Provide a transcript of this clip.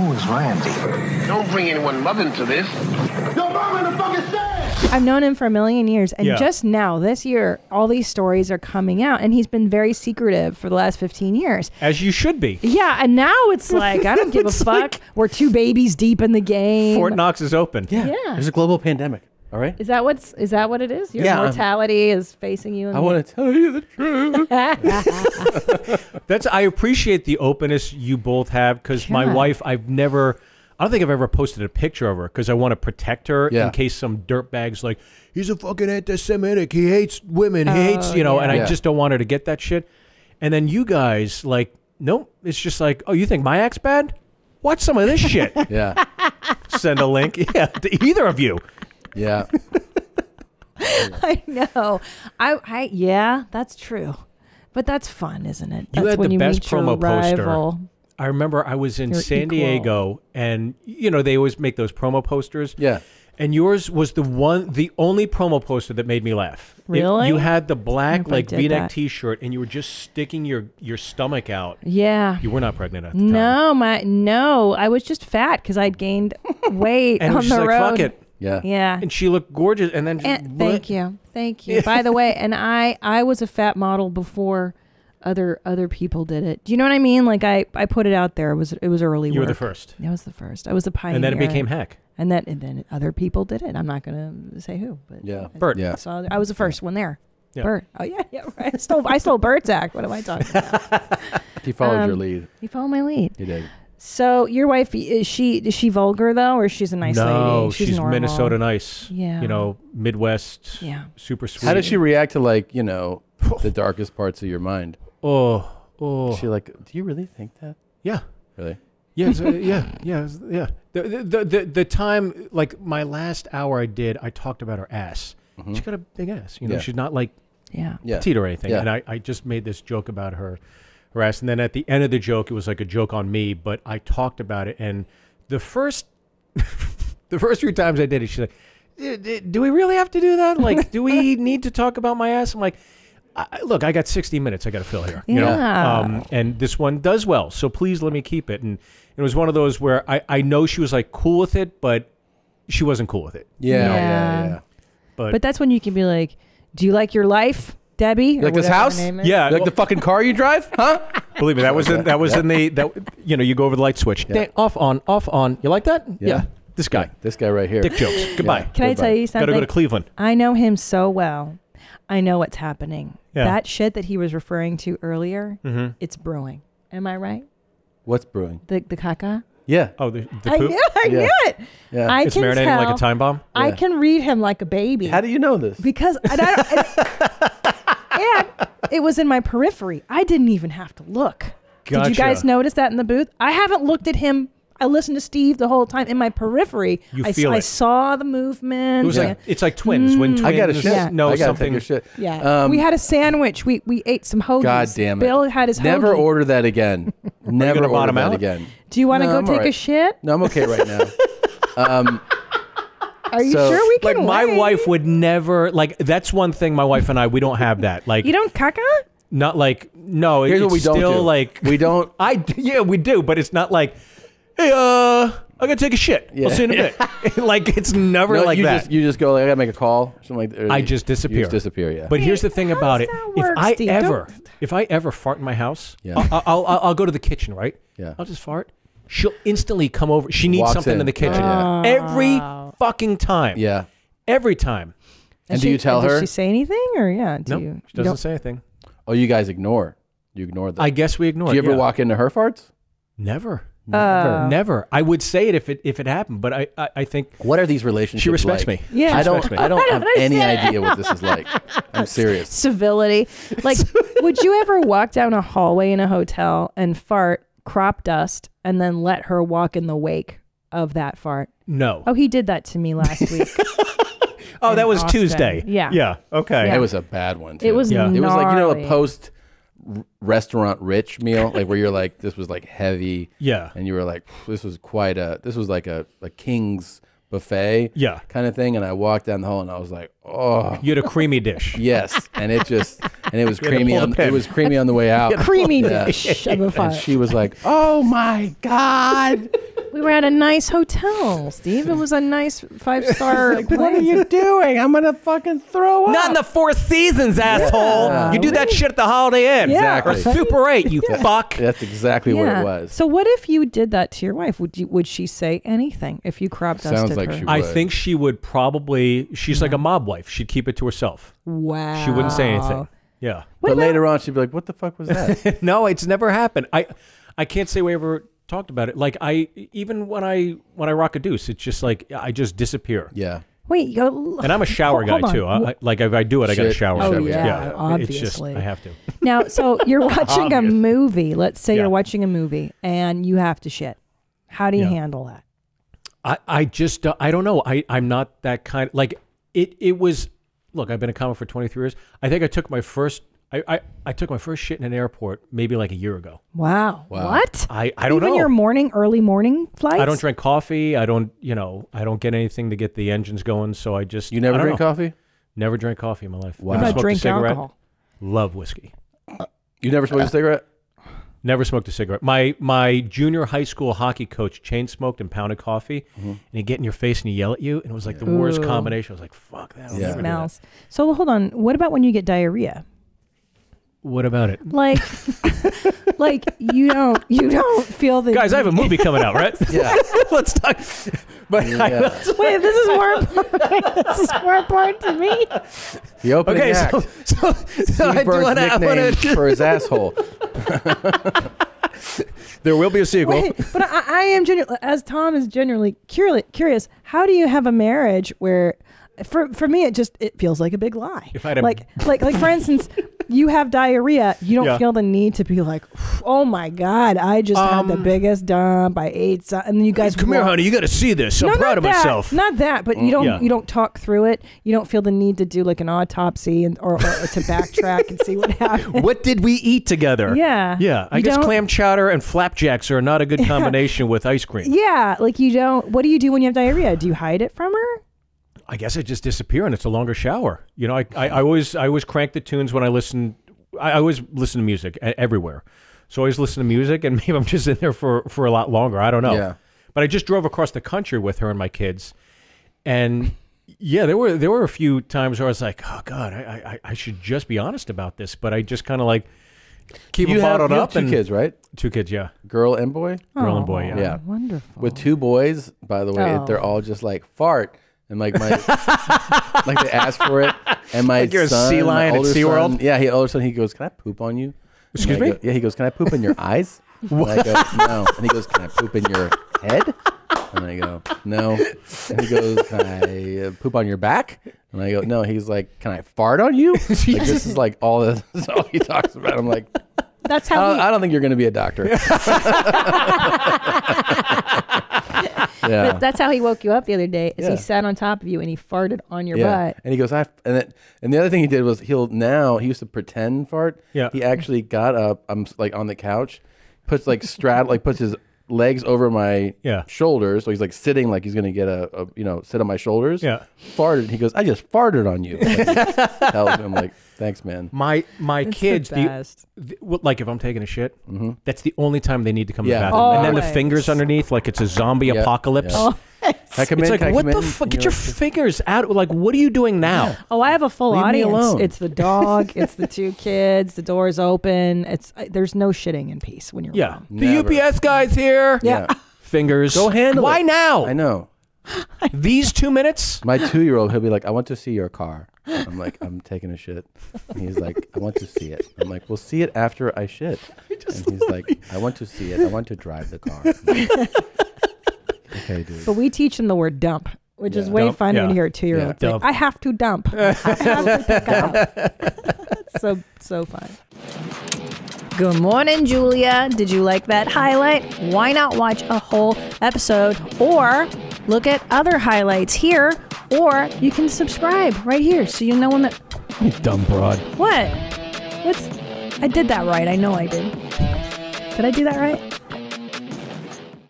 Who is Randy? Don't bring anyone loving to this. Your mom in the fucking I've known him for a million years, and yeah. just now, this year, all these stories are coming out, and he's been very secretive for the last 15 years. As you should be. Yeah, and now it's like, I don't give a fuck. Like We're two babies deep in the game. Fort Knox is open. Yeah. yeah. There's a global pandemic. All right. Is that what's is that what it is? Your Yeah, I'm- mortality is facing you. in I want to tell you the truth. That's I appreciate the openness you both have because my wife, I've never, I don't think I've ever posted a picture of her because I want to protect her Yeah. in case some dirtbag's like he's a fucking anti-Semitic, he hates women, he hates oh, you know, and I Yeah. just don't want her to get that shit. And then you guys like, nope, it's just like, oh, you think my act's bad? Watch some of this shit. Yeah. Send a link, yeah, to either of you. Yeah. I know. I, I yeah, that's true. But that's fun, isn't it? That's you had when the you best meet promo poster. I remember I was in San equal. Diego, and you know they always make those promo posters. Yeah. And yours was the one, the only promo poster that made me laugh. It- Really? you had the black like V-neck that. T-shirt, and you were just sticking your your stomach out. Yeah. You were not pregnant at the time. No, my no, I was just fat because I'd gained weight And it on the like, road. fuck it. Yeah. Yeah. And she looked gorgeous. And then and, thank you, thank you. By the way, and I I was a fat model before other other people did it. Do you know what I mean? Like I I put it out there. It was it was early. You work. were the first. That was the first. I was the pioneer. And then it became heck. And that and then other people did it. I'm not gonna say who, but yeah, Bert. yeah. So I was the first one there. Yeah. Bert. Oh yeah, yeah. Right. I stole I stole Bert's act. What am I talking about? he followed um, your lead. He followed my lead. He did. So your wife is she is she vulgar though, or she's a nice no, lady? She's, she's Minnesota nice. Yeah, you know Midwest. Yeah, super sweet. How does she react to like you know the darkest parts of your mind? Oh, oh. Is she like, do you really think that? Yeah, really. Yeah, so, uh, yeah, yeah, yeah. The, the, the the time like my last hour I did, I talked about her ass. Mm -hmm. She's got a big ass. You know, yeah. she's not like yeah petite or anything. Yeah. And I I just made this joke about her harassed. And then at the end of the joke, it was like a joke on me, but I talked about it. And the first, the first few times I did it, she's like, "Do we really have to do that? Like, do we need to talk about my ass?" I'm like. I, look, I got 60 minutes I got to fill here. You yeah. know? Um, and this one does well. So please let me keep it. And it was one of those where I, I know she was like cool with it, but she wasn't cool with it. Yeah. You know? yeah. yeah, yeah. But, but that's when you can be like, do you like your life? Debbie, like this house, yeah, like the fucking car you drive, huh? Believe me, that was in that was in the that you know you go over the light switch, yeah. off on off on. You like that? Yeah. yeah. This guy, yeah. this guy right here, dick jokes. Goodbye. Can Goodbye. I tell you something? Got to go to Cleveland. I know him so well. I know what's happening. That shit that he was referring to earlier, mm-hmm. it's brewing. Am I right? What's brewing? The the caca. Yeah. Oh, the, the I poop? knew, I yeah. knew it. Yeah. I it's can marinating tell, like a time bomb. Yeah. I can read him like a baby. How do you know this? Because I, I, and it was in my periphery. I didn't even have to look. Gotcha. Did you guys notice that in the booth? I haven't looked at him. I listened to Steve the whole time in my periphery. You I, feel I, it. I saw the movement. It was yeah. like it's like twins mm. when twins. I got a shit. Yeah. No, I gotta something. Take a shit. Yeah, um, we had a sandwich. We we ate some hoagies. God damn it! Bill had his. Never hoagie. order that again. Never order that out? again. Do you want to no, go I'm take right. a shit? No, I'm okay right now. Um, are you so, sure we can? Like my wife would never like. That's one thing my wife and I we don't have that. Like you don't caca. Not like no. Here's what we don't do. Like we don't. I yeah we do, but it's not like hey uh. I gotta take a shit. Yeah. I'll see you in a bit. like it's never no, like you that. Just, you just go like I gotta make a call. Something like that. I just disappear. Just disappear. Yeah. But hey, here's the thing about it: work, if I Steve, ever, don't... if I ever fart in my house, yeah. I'll, I'll, I'll, I'll go to the kitchen, right? Yeah. I'll just fart she'll instantly come over. She needs Walks something in. in the kitchen Yeah. Oh, every fucking time. Yeah. every time. And do she- you tell Does her? she say anything or yeah? Do you She doesn't don't- say anything. Oh, you guys ignore. You ignore that. I guess we ignore. Do you ever yeah. walk into her farts? Never. Oh. Never. Never. I would say it if it if it happened, but I I, I think What are these relationships? She respects like? me. Yeah. She I don't. me. I don't have any idea what this is like. I'm serious. Civility. Like, would you ever walk down a hallway in a hotel and fart crop dust and then let her walk in the wake of that fart. No. Oh, he did that to me last week. oh, that was Austin. Tuesday. Yeah. Yeah. Okay. Yeah. It was a bad one. Too. It was. Yeah. It was like you know a post restaurant rich meal like where you're like this was like heavy. Yeah. And you were like this was quite a this was like a a king's buffet. Yeah. Kind of thing. And I walked down the hall and I was like oh. You had a creamy dish. yes. And it just and it was creamy. On, it was creamy on the way out. creamy yeah. dish of a And she was like, "Oh my god." We were at a nice hotel, Steve. It was a nice five star. like, what are you doing? I'm gonna fucking throw up. Not in the Four Seasons, asshole. Yeah, you do that shit at the Holiday Inn, yeah, exactly. or Super Eight. You yeah. fuck. That's exactly what it was. So what if you did that to your wife? Would you, would she say anything if you crop dusted Sounds like her? She would. I think she would probably. She's like a mob wife. She'd keep it to herself. Wow. She wouldn't say anything. Yeah. What but about- later on, she'd be like, "What the fuck was that?" no, it's never happened. I, I can't say we ever talked about it. Like I, even when I when I rock a deuce, it's just like I just disappear. Yeah. Wait, you And I'm a shower guy too. I, like if I do it, I got to shower. Oh, yeah, It's just obviously. I have to. Now, so you're watching a movie. Let's say Yeah. you're watching a movie and you have to shit. How do you handle that? I, I just I don't know. I I'm not that kind. Like it it was look, I've been a comic for 23 years. I think I took my first. I, I, I took my first shit in an airport maybe like a year ago. Wow. wow. What? I, I don't Even know. Even your morning, early morning flights? I don't drink coffee. I don't, you know, I don't get anything to get the engines going. So I just. You never drink know. coffee? Never drink coffee in my life. Wow. Never smoked drink a cigarette. alcohol? Love whiskey. Uh, you never smoked uh, a cigarette? Never smoked a cigarette. My my junior high school hockey coach chain smoked and pounded coffee, mm-hmm. and he'd get in your face and he'd yell at you, and it was like the Ooh. worst combination. I was like, "Fuck that!" Yeah. Smells. That. So hold on. What about when you get diarrhea? What about it? Like, like you don't you don't feel the guys. I have a movie coming out, right? yeah. Let's talk. But yeah. wait, this is more important. this is more important to me. The opening okay, act. So, so, so I do want to for his asshole. there will be a sequel. Wait, but I, I am genuinely, as Tom is genuinely curious. How do you have a marriage where? For, for me, it just it feels like a big lie. If I had a... Like like like for instance, you have diarrhea, you don't yeah. feel the need to be like, oh my god, I just um, had the um, biggest dump. I ate, some, and you guys come walk. here, honey. You got to see this. I'm no, proud of that. myself. Not that, but you mm, don't yeah. you don't talk through it. You don't feel the need to do like an autopsy and or, or to backtrack and see what happened. What did we eat together? Yeah, yeah. I you guess clam chowder and flapjacks are not a good combination with ice cream. Yeah, like you don't. What do you do when you have diarrhea? Do you hide it from her? I guess I just disappear and it's a longer shower. You know, I, I, I always I always crank the tunes when I listen. I always listen to music everywhere, so I always listen to music, and maybe I'm just in there for for a lot longer. I don't know. Yeah. But I just drove across the country with her and my kids, and yeah, there were there were a few times where I was like, oh god, I I, I should just be honest about this, but I just kind of like keep you them bottled up. two and, kids, right? Two kids, yeah. Girl and boy. Girl oh, and boy, yeah. yeah. Wonderful. With two boys, by the way, oh. they're all just like fart and like my like they asked for it, and my like you're son, a sea lion at SeaWorld? Son, yeah, he a sudden he goes, "Can I poop on you?" Excuse me. Go, yeah, he goes, "Can I poop in your eyes?" What? And I go, "No," and he goes, "Can I poop in your head?" And I go, "No," and he goes, "Can I uh, poop on your back?" And I go, "No." He's like, "Can I fart on you?" Like, this is like all this, this all he talks about. I'm like. That's how I don't, I don't think you're going to be a doctor yeah. But that's how he woke you up the other day. Is yeah. he sat on top of you and he farted on your yeah. butt. And he goes, I. And then, and the other thing he did was he'll now he used to pretend fart. Yeah. He actually got up. I'm um, like on the couch, puts like straddle, like puts his legs over my yeah. shoulders. So he's like sitting like he's gonna get a, a you know, sit on my shoulders. Yeah. Farted. He goes, I just farted on you. Like, tells him like, thanks, man. My my kids, the- best. the- like if I'm taking a shit, mm-hmm. that's the only time they need to come to the bathroom. and then the fingers underneath, like it's a zombie apocalypse. yeah. Oh. Yes. It's like, what the fuck? Get your fingers out. Like, what are you doing now? Oh, I have a full Leave me alone. It's the dog. it's the two kids. The door's open. It's uh, there's no shitting in peace when you're Yeah. The UPS guy's here. Yeah. Fingers. Go handle Why it. now? I know. These two minutes? My two year old, he'll be like, I want to see your car. I'm like, I'm taking a shit. And he's like, I want to see it. I'm like, we'll see it after I shit. And he's like, I want to see it. I want to drive the car okay, dude. But we teach them the word dump, which yeah. is way funnier fun yeah. you hear a two year old yeah. Like, I have to dump. I have to pick up. so so fun. Good morning, Julia. Did you like that highlight? Why not watch a whole episode or look at other highlights here? Or you can subscribe right here so you know when the. You dumb broad. What? What's. I did that right. I know I did. Did I do that right?